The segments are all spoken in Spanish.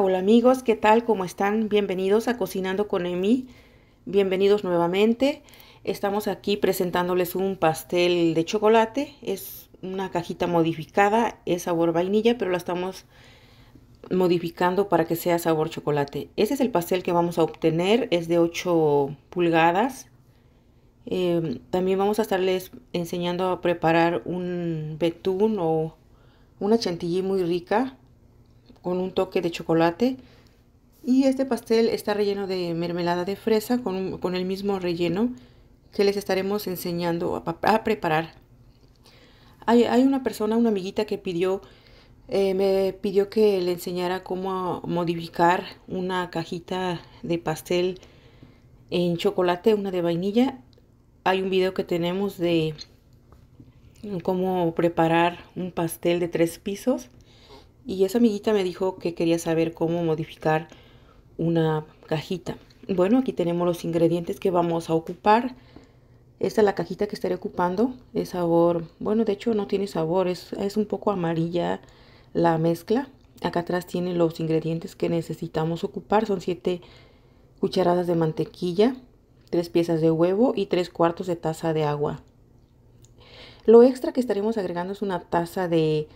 Hola, amigos, ¿qué tal? ¿Cómo están? Bienvenidos a Cocinando con Emi. Bienvenidos nuevamente. Estamos aquí presentándoles un pastel de chocolate. Es una cajita modificada, es sabor vainilla, pero la estamos modificando para que sea sabor chocolate. ese es el pastel que vamos a obtener, es de 8 pulgadas. Eh, también vamos a estarles enseñando a preparar un betún o una chantilly muy rica con un toque de chocolate. Y este pastel está relleno de mermelada de fresa con, el mismo relleno que les estaremos enseñando a, preparar. Hay, una persona, una amiguita que pidió, eh, me pidió que le enseñara cómo modificar una cajita de pastel en chocolate, una de vainilla. Hay un video que tenemos de cómo preparar un pastel de tres pisos y esa amiguita me dijo que quería saber cómo modificar una cajita. Bueno, aquí tenemos los ingredientes que vamos a ocupar. Esta es la cajita que estaré ocupando. Es sabor, bueno, de hecho no tiene sabor, es, un poco amarilla la mezcla. Acá atrás tiene los ingredientes que necesitamos ocupar. Son 7 cucharadas de mantequilla, 3 piezas de huevo y 3 cuartos de taza de agua. Lo extra que estaremos agregando es una taza de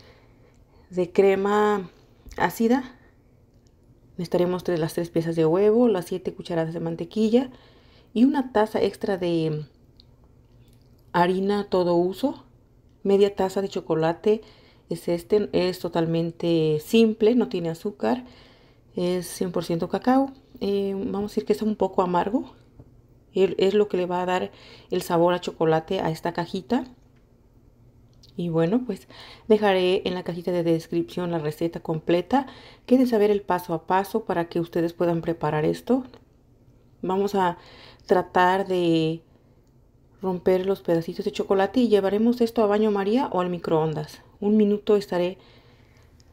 de crema ácida. Necesitaremos las tres piezas de huevo, las siete cucharadas de mantequilla y una taza extra de harina todo uso. Media taza de chocolate es este, es totalmente simple, no tiene azúcar, es 100% cacao. Eh, vamos a decir que es un poco amargo, es lo que le va a dar el sabor a chocolate a esta cajita. Y bueno, pues dejaré en la cajita de descripción la receta completa. Quieren saber el paso a paso para que ustedes puedan preparar esto. Vamos a tratar de romper los pedacitos de chocolate y llevaremos esto a baño maría o al microondas. Un minuto estaré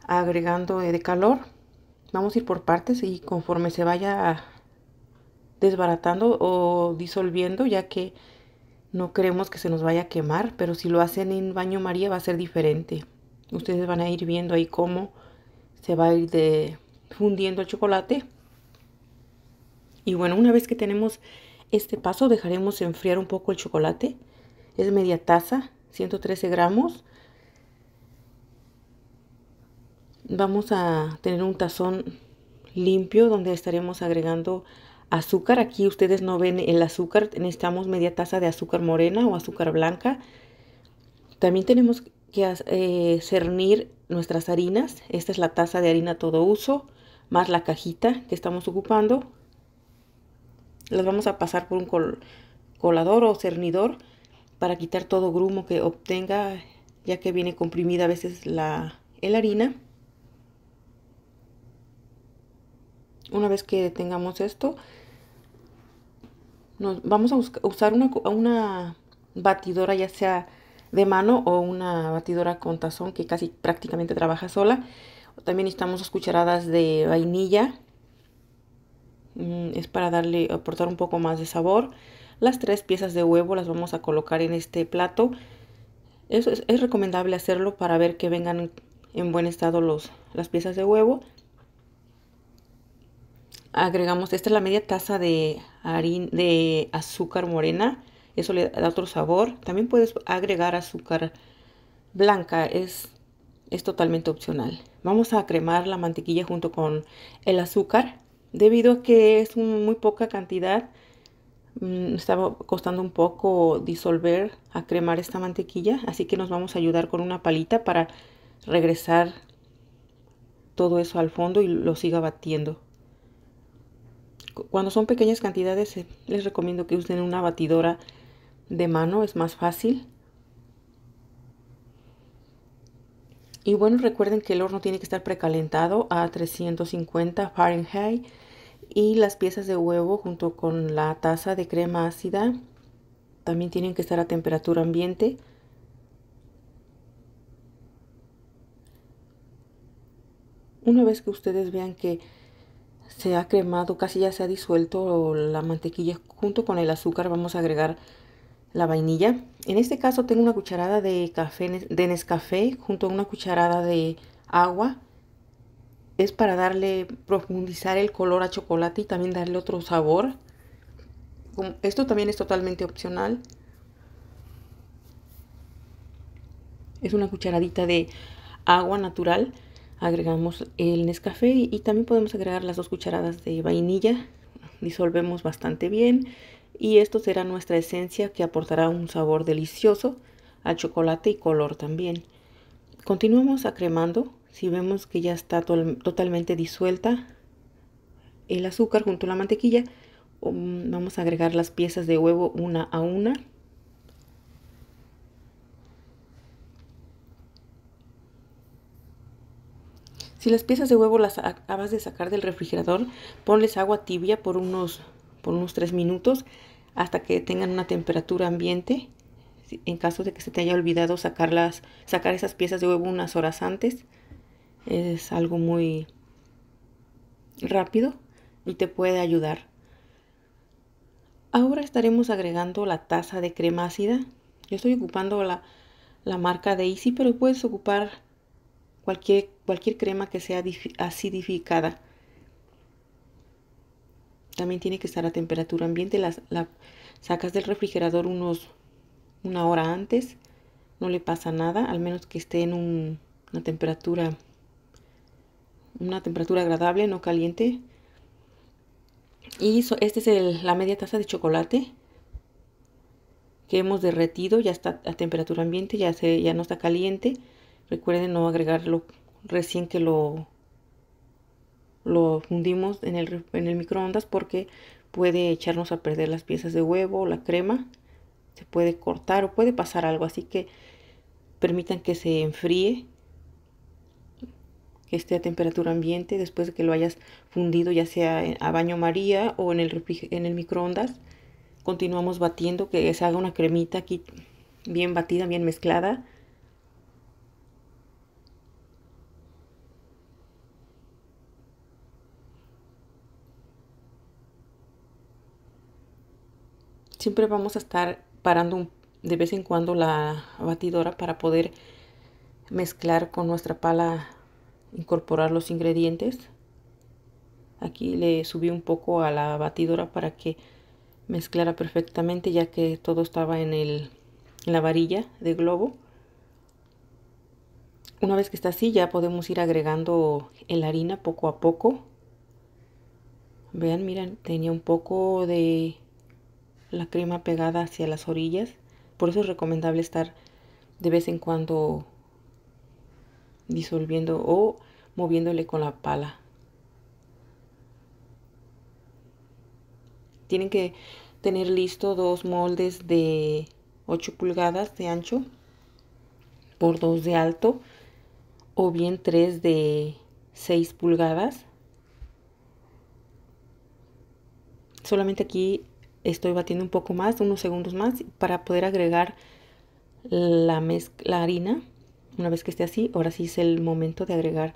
agregando eh, de calor. Vamos a ir por partes y conforme se vaya desbaratando o disolviendo, ya que no queremos que se nos vaya a quemar, pero si lo hacen en baño María va a ser diferente. Ustedes van a ir viendo ahí cómo se va a ir de fundiendo el chocolate. Y bueno, una vez que tenemos este paso, dejaremos enfriar un poco el chocolate. Es media taza, 113 gramos. Vamos a tener un tazón limpio donde estaremos agregando azúcar. Aquí ustedes no ven el azúcar, necesitamos media taza de azúcar morena o azúcar blanca. También tenemos que eh, cernir nuestras harinas. Esta es la taza de harina todo uso, más la cajita que estamos ocupando. Las vamos a pasar por un colador o cernidor para quitar todo grumo que obtenga, ya que viene comprimida a veces la harina. Una vez que tengamos esto, vamos a usar una, batidora ya sea de mano o una batidora con tazón que casi prácticamente trabaja sola. También necesitamos dos cucharadas de vainilla. Mm, es para darle, aportar un poco más de sabor. Las tres piezas de huevo las vamos a colocar en este plato. Eso es, recomendable hacerlo para ver que vengan en buen estado las piezas de huevo agregamos, esta es la media taza de, de azúcar morena, eso le da otro sabor. También puedes agregar azúcar blanca, es, totalmente opcional. Vamos a cremar la mantequilla junto con el azúcar. Debido a que es muy poca cantidad, mm, estaba costando un poco disolver a cremar esta mantequilla. Así que nos vamos a ayudar con una palita para regresar todo eso al fondo y lo siga batiendo. Cuando son pequeñas cantidades eh, les recomiendo que usen una batidora de mano, es más fácil. Y bueno, recuerden que el horno tiene que estar precalentado a 350 Fahrenheit y las piezas de huevo junto con la taza de crema ácida también tienen que estar a temperatura ambiente. Una vez que ustedes vean que se ha cremado, casi ya se ha disuelto la mantequilla. Junto con el azúcar vamos a agregar la vainilla. En este caso tengo una cucharada de café de Nescafé junto a una cucharada de agua. Es para darle, profundizar el color a chocolate y también darle otro sabor. Esto también es totalmente opcional. Es una cucharadita de agua natural agregamos el Nescafé y, también podemos agregar las dos cucharadas de vainilla. Disolvemos bastante bien y esto será nuestra esencia que aportará un sabor delicioso al chocolate y color también. Continuamos acremando. Si vemos que ya está totalmente disuelta el azúcar junto a la mantequilla, um, vamos a agregar las piezas de huevo una a una. Si las piezas de huevo las acabas de sacar del refrigerador, ponles agua tibia por unos, por unos 3 minutos hasta que tengan una temperatura ambiente. En caso de que se te haya olvidado sacarlas, sacar esas piezas de huevo unas horas antes, es algo muy rápido y te puede ayudar. Ahora estaremos agregando la taza de crema ácida. Yo estoy ocupando la, marca marca Easy, pero puedes ocupar cualquier, cualquier crema que sea acidificada. También tiene que estar a temperatura ambiente. La, sacas del refrigerador unos una hora antes. No le pasa nada, al menos que esté en una temperatura una temperatura agradable, no caliente. Y esta es la media taza de chocolate que hemos derretido, ya está a temperatura ambiente, ya, se, ya no está caliente. Recuerden no agregarlo recién que lo, lo fundimos en el, microondas porque puede echarnos a perder las piezas de huevo, o la crema, se puede cortar o puede pasar algo. Así que permitan que se enfríe, que esté a temperatura ambiente después de que lo hayas fundido ya sea a baño maría o en el, en el microondas. Continuamos batiendo, que se haga una cremita aquí bien batida, bien mezclada. siempre vamos a estar parando de vez en cuando la batidora para poder mezclar con nuestra pala, incorporar los ingredientes. Aquí le subí un poco a la batidora para que mezclara perfectamente ya que todo estaba en, el, la varilla de globo. Una vez que está así ya podemos ir agregando la harina poco a poco. Vean, miren, tenía un poco de la crema pegada hacia las orillas. Por eso es recomendable estar de vez en cuando disolviendo o moviéndole con la pala. Tienen que tener listo dos moldes de 8 pulgadas de ancho por 2 de alto o bien 3 de 6 pulgadas. Solamente aquí estoy batiendo un poco más, unos segundos más, para poder agregar la, la harina. Una vez que esté así, ahora sí es el momento de agregar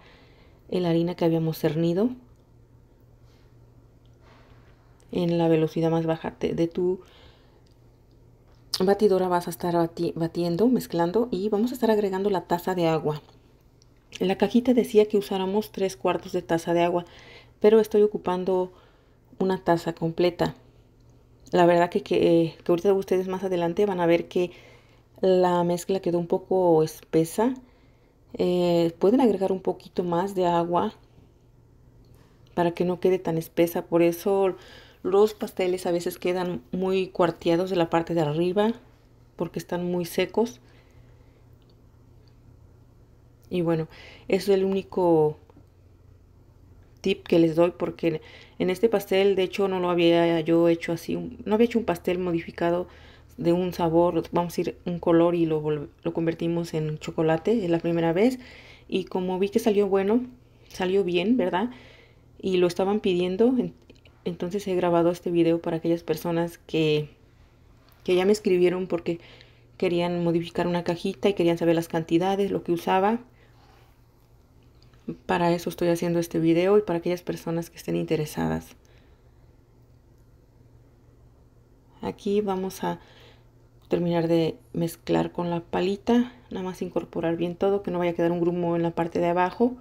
la harina que habíamos cernido en la velocidad más baja de, tu batidora vas a estar batiendo, mezclando y vamos a estar agregando la taza de agua. En la cajita decía que usáramos tres cuartos de taza de agua, pero estoy ocupando una taza completa la verdad que, que, ahorita ustedes más adelante van a ver que la mezcla quedó un poco espesa. Eh, pueden agregar un poquito más de agua para que no quede tan espesa. Por eso los pasteles a veces quedan muy cuarteados de la parte de arriba porque están muy secos. Y bueno, es el único tip que les doy porque en este pastel de hecho no lo había yo hecho así, no había hecho un pastel modificado de un sabor, vamos a decir un color y lo, lo convertimos en chocolate, es la primera vez y como vi que salió bueno, salió bien, ¿verdad? Y lo estaban pidiendo, entonces he grabado este video para aquellas personas que, que ya me escribieron porque querían modificar una cajita y querían saber las cantidades, lo que usaba para eso estoy haciendo este video y para aquellas personas que estén interesadas. Aquí vamos a terminar de mezclar con la palita, nada más incorporar bien todo, que no vaya a quedar un grumo en la parte de abajo.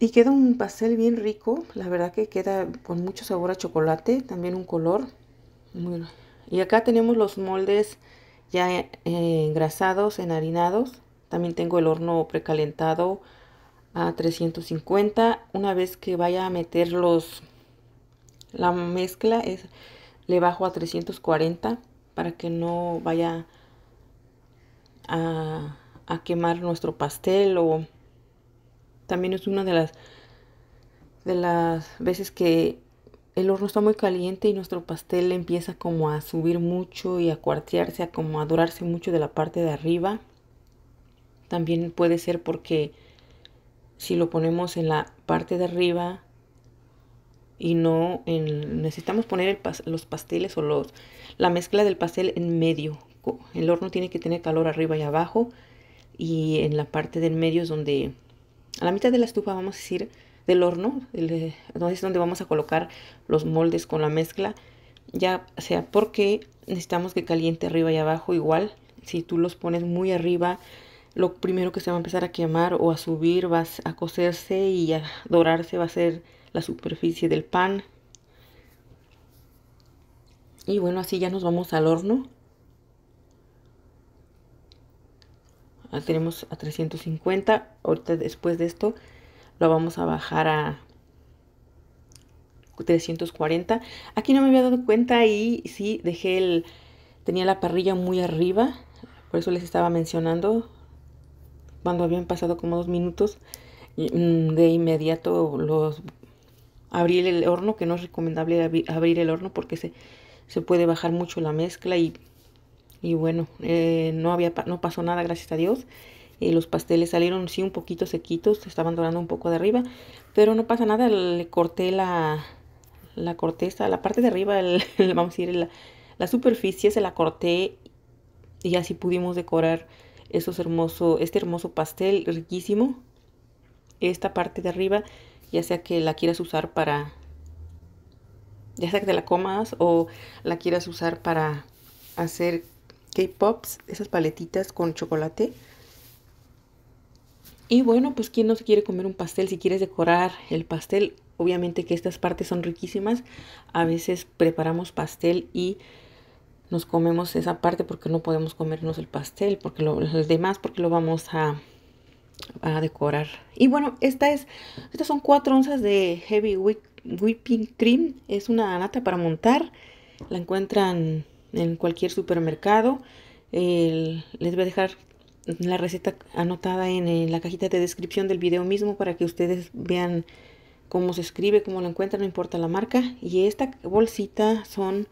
Y queda un pastel bien rico, la verdad que queda con mucho sabor a chocolate, también un color. Y acá tenemos los moldes ya eh, engrasados, enharinados. También tengo el horno precalentado a 350. Una vez que vaya a meter la mezcla es le bajo a 340 para que no vaya a, quemar nuestro pastel o también es una de las de las veces que el horno está muy caliente y nuestro pastel empieza como a subir mucho y a cuartearse, a como a dorarse mucho de la parte de arriba. También puede ser porque si lo ponemos en la parte de arriba y no necesitamos poner los pasteles o los, la mezcla del pastel en medio. El horno tiene que tener calor arriba y abajo y en la parte del medio es donde a la mitad de la estufa vamos a ir del horno, entonces eh, es donde vamos a colocar los moldes con la mezcla, ya sea porque necesitamos que caliente arriba y abajo igual, si tú los pones muy arriba lo primero que se va a empezar a quemar o a subir, va a cocerse y a dorarse va a ser la superficie del pan. Y bueno, así ya nos vamos al horno. Ah, tenemos a 350. Ahorita después de esto lo vamos a bajar a 340. Aquí no me había dado cuenta y sí dejé el... Tenía la parrilla muy arriba. Por eso les estaba mencionando cuando habían pasado como dos minutos, mm, de inmediato los abrí el horno, que no es recomendable abrir el horno porque se, puede bajar mucho la mezcla y, y bueno, eh, no, había, no pasó nada, gracias a Dios. Y los pasteles salieron sí un poquito sequitos, estaban dorando un poco de arriba, pero no pasa nada, le corté la, la corteza, la parte de arriba, vamos a decir, la, la superficie se la corté y así pudimos decorar es hermoso, este hermoso pastel riquísimo. Esta parte de arriba, ya sea que la quieras usar para, ya sea que te la comas o la quieras usar para hacer K-Pops, esas paletitas con chocolate. Y bueno, pues quien no se quiere comer un pastel, si quieres decorar el pastel, obviamente que estas partes son riquísimas. A veces preparamos pastel y nos comemos esa parte porque no podemos comernos el pastel, porque lo, los demás porque lo vamos a, decorar. Y bueno, esta es, estas son 4 onzas de Heavy Whipping Cream, es una nata para montar, la encuentran en cualquier supermercado. les voy a dejar la receta anotada en, en la cajita de descripción del video mismo para que ustedes vean cómo se escribe, cómo lo encuentran, no importa la marca. Y esta bolsita son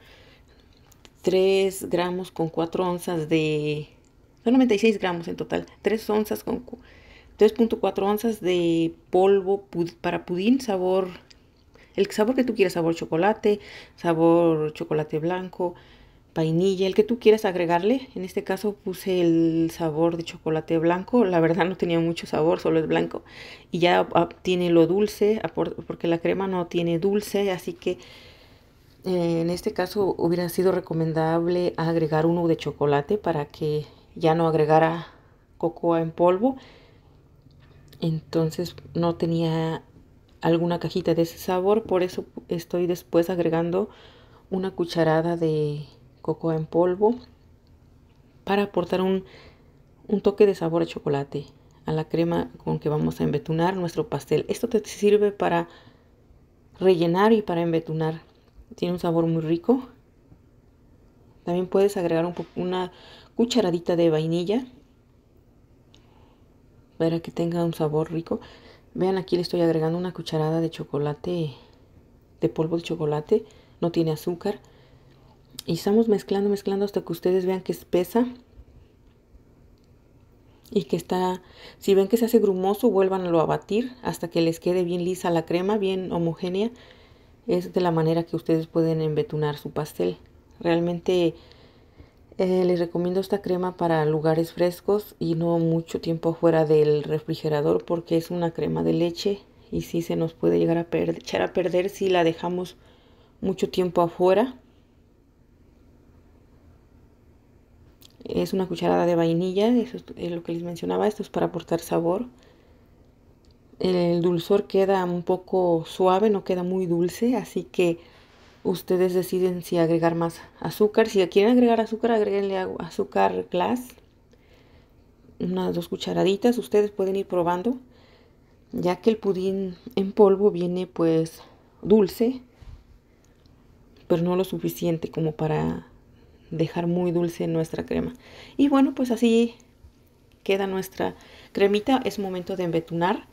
3 gramos con 4 onzas de... Son 96 gramos en total. 3 onzas con... 3.4 onzas de polvo para pudín, sabor... El sabor que tú quieras, sabor chocolate, sabor chocolate blanco, vainilla, el que tú quieras agregarle. En este caso puse el sabor de chocolate blanco. La verdad no tenía mucho sabor, solo es blanco. Y ya ah, tiene lo dulce, porque la crema no tiene dulce, así que en este caso hubiera sido recomendable agregar uno de chocolate para que ya no agregara cocoa en polvo. Entonces no tenía alguna cajita de ese sabor, por eso estoy después agregando una cucharada de cocoa en polvo para aportar un, un toque de sabor a chocolate a la crema con que vamos a embetunar nuestro pastel. Esto te sirve para rellenar y para embetunar tiene un sabor muy rico. También puedes agregar una cucharadita de vainilla para que tenga un sabor rico. Vean aquí le estoy agregando una cucharada de chocolate, de polvo de chocolate. No tiene azúcar. Y estamos mezclando, mezclando hasta que ustedes vean que espesa. Y que está, si ven que se hace grumoso, vuélvanlo a batir hasta que les quede bien lisa la crema, bien homogénea es de la manera que ustedes pueden embetunar su pastel. Realmente eh, les recomiendo esta crema para lugares frescos y no mucho tiempo afuera del refrigerador porque es una crema de leche y sí se nos puede llegar a echar a perder si la dejamos mucho tiempo afuera. Es una cucharada de vainilla, eso es lo que les mencionaba, esto es para aportar sabor el dulzor queda un poco suave, no queda muy dulce, así que ustedes deciden si agregar más azúcar. Si quieren agregar azúcar, agréguenle azúcar glass, unas dos cucharaditas. Ustedes pueden ir probando, ya que el pudín en polvo viene pues dulce, pero no lo suficiente como para dejar muy dulce nuestra crema. Y bueno, pues así queda nuestra cremita. Es momento de embetunar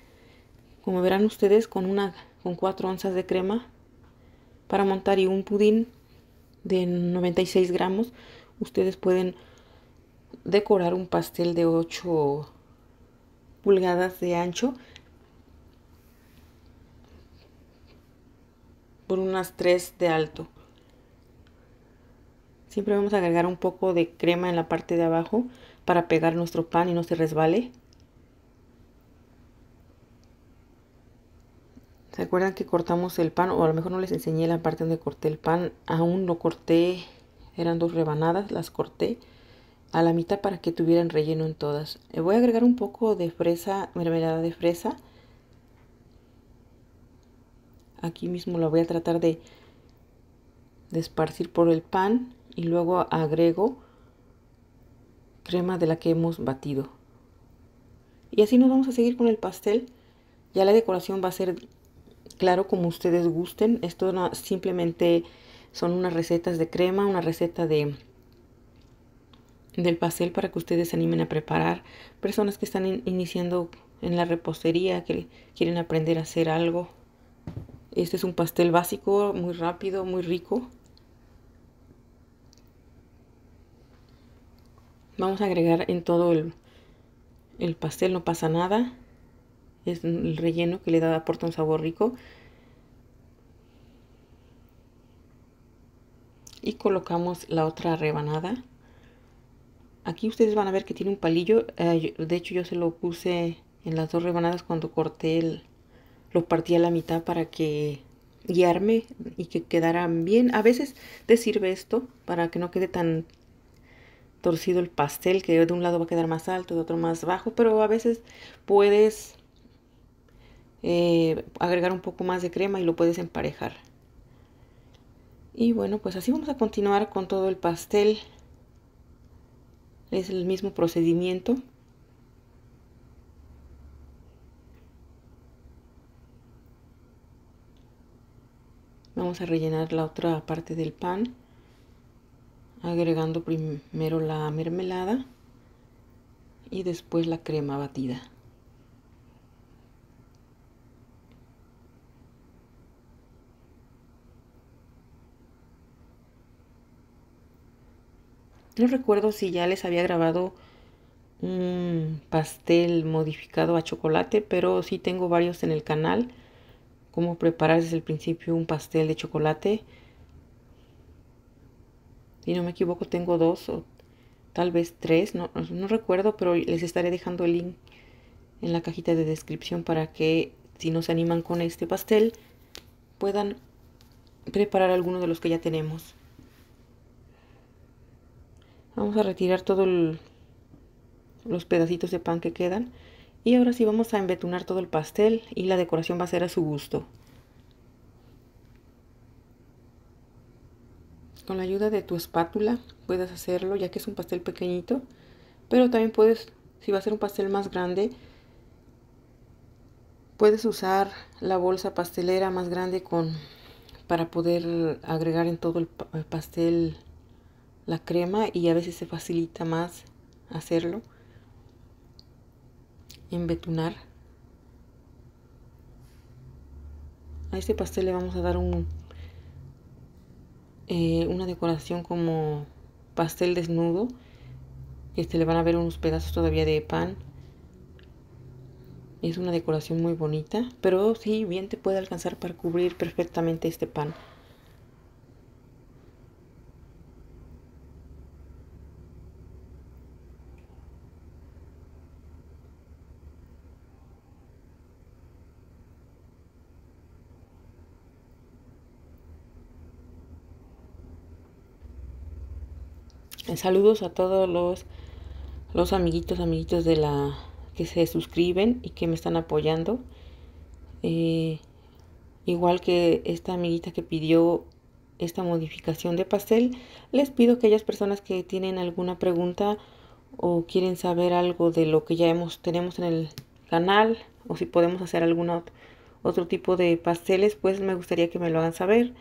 como verán ustedes con una con 4 onzas de crema para montar y un pudín de 96 gramos ustedes pueden decorar un pastel de 8 pulgadas de ancho por unas 3 de alto siempre vamos a agregar un poco de crema en la parte de abajo para pegar nuestro pan y no se resbale ¿Se acuerdan que cortamos el pan? O a lo mejor no les enseñé la parte donde corté el pan. Aún no corté, eran dos rebanadas, las corté a la mitad para que tuvieran relleno en todas. Le eh, voy a agregar un poco de fresa, mermelada de fresa. Aquí mismo la voy a tratar de, de esparcir por el pan y luego agrego crema de la que hemos batido. Y así nos vamos a seguir con el pastel. Ya la decoración va a ser claro, como ustedes gusten. Esto simplemente son unas recetas de crema, una receta de del pastel para que ustedes se animen a preparar. Personas que están iniciando en la repostería, que quieren aprender a hacer algo. Este es un pastel básico, muy rápido, muy rico. Vamos a agregar en todo el, el pastel, no pasa nada es el relleno que le da, aporta un sabor rico. Y colocamos la otra rebanada. Aquí ustedes van a ver que tiene un palillo. Eh, de hecho yo se lo puse en las dos rebanadas cuando corté el... Lo partí a la mitad para que guiarme y que quedaran bien. A veces te sirve esto para que no quede tan torcido el pastel, que de un lado va a quedar más alto, de otro más bajo, pero a veces puedes eh, agregar un poco más de crema y lo puedes emparejar. Y bueno, pues así vamos a continuar con todo el pastel. Es el mismo procedimiento. Vamos a rellenar la otra parte del pan agregando primero la mermelada y después la crema batida. No recuerdo si ya les había grabado un pastel modificado a chocolate, pero sí tengo varios en el canal. Cómo preparar desde el principio un pastel de chocolate. Si no me equivoco, tengo dos o tal vez tres, no, no recuerdo, pero les estaré dejando el link en la cajita de descripción para que si no se animan con este pastel puedan preparar alguno de los que ya tenemos. Vamos a retirar todos los pedacitos de pan que quedan. Y ahora sí vamos a embetunar todo el pastel y la decoración va a ser a su gusto. Con la ayuda de tu espátula puedes hacerlo ya que es un pastel pequeñito. Pero también puedes, si va a ser un pastel más grande, puedes usar la bolsa pastelera más grande con para poder agregar en todo el pastel la crema y a veces se facilita más hacerlo. Embetunar. A este pastel le vamos a dar un, eh, una decoración como pastel desnudo. Este, le van a ver unos pedazos todavía de pan. Es una decoración muy bonita, pero si bien te puede alcanzar para cubrir perfectamente este pan. Saludos a todos los, amiguitos, amiguitos de la que se suscriben y que me están apoyando. Eh, igual que esta amiguita que pidió esta modificación de pastel, les pido que aquellas personas que tienen alguna pregunta o quieren saber algo de lo que ya hemos, tenemos en el canal o si podemos hacer algún otro tipo de pasteles, pues me gustaría que me lo hagan saber.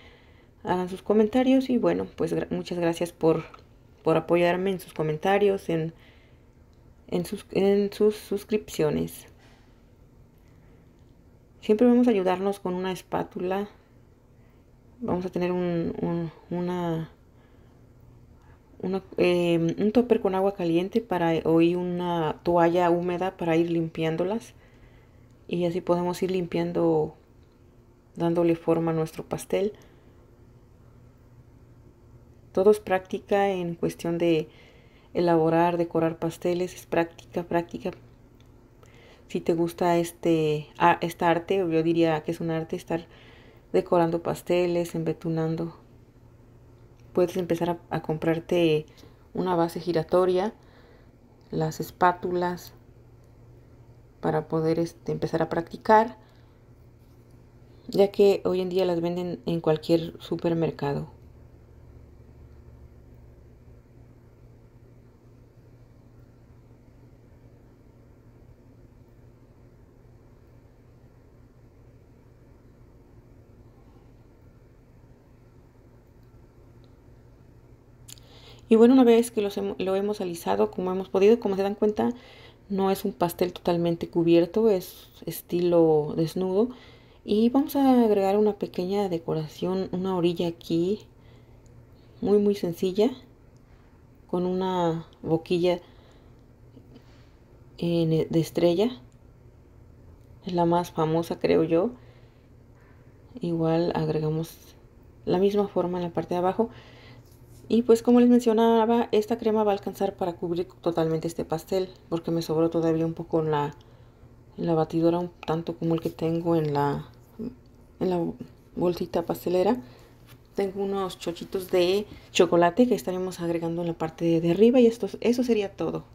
Hagan sus comentarios y bueno, pues muchas gracias por por apoyarme en sus comentarios, en, en, sus, suscripciones. Siempre vamos a ayudarnos con una espátula. Vamos a tener un, una, em, un topper con agua caliente para, o una toalla húmeda para ir limpiándolas. Y así podemos ir limpiando, dándole forma a nuestro pastel. Todo es práctica en cuestión de elaborar, decorar pasteles, es práctica, práctica. Si te gusta este, arte, yo diría que es un arte estar decorando pasteles, embetunando. Puedes empezar a, comprarte una base giratoria, las espátulas, para poder este, empezar a practicar, ya que hoy en día las venden en cualquier supermercado. Y bueno, una vez que lo hemos alisado como hemos podido, como se dan cuenta, no es un pastel totalmente cubierto, es estilo desnudo. Y vamos a agregar una pequeña decoración, una orilla aquí, muy muy sencilla, con una boquilla e-, de estrella. Es la más famosa creo yo. Igual agregamos la misma forma en la parte de abajo. Y pues como les mencionaba, esta crema va a alcanzar para cubrir totalmente este pastel, porque me sobró todavía un poco en la, batidora, un tanto como el que tengo en la, en la bolsita pastelera. Tengo unos chochitos de chocolate que estaremos agregando en la parte de arriba y esto, eso sería todo.